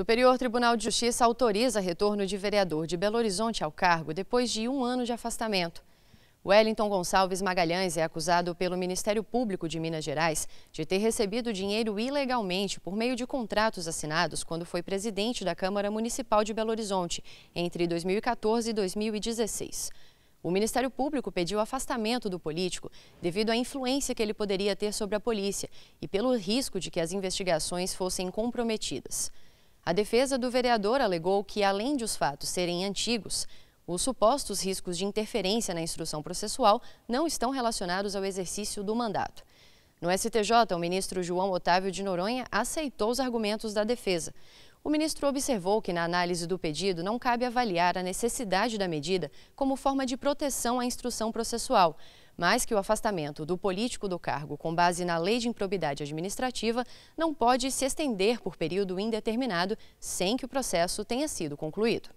Superior Tribunal de Justiça autoriza retorno de vereador de Belo Horizonte ao cargo depois de um ano de afastamento. Wellington Gonçalves Magalhães é acusado pelo Ministério Público de Minas Gerais de ter recebido dinheiro ilegalmente por meio de contratos assinados quando foi presidente da Câmara Municipal de Belo Horizonte entre 2014 e 2016. O Ministério Público pediu afastamento do político devido à influência que ele poderia ter sobre a polícia e pelo risco de que as investigações fossem comprometidas. A defesa do vereador alegou que, além de os fatos serem antigos, os supostos riscos de interferência na instrução processual não estão relacionados ao exercício do mandato. No STJ, o ministro João Otávio de Noronha aceitou os argumentos da defesa. O ministro observou que, na análise do pedido, não cabe avaliar a necessidade da medida como forma de proteção à instrução processual, mas que o afastamento do político do cargo com base na lei de improbidade administrativa não pode se estender por período indeterminado sem que o processo tenha sido concluído.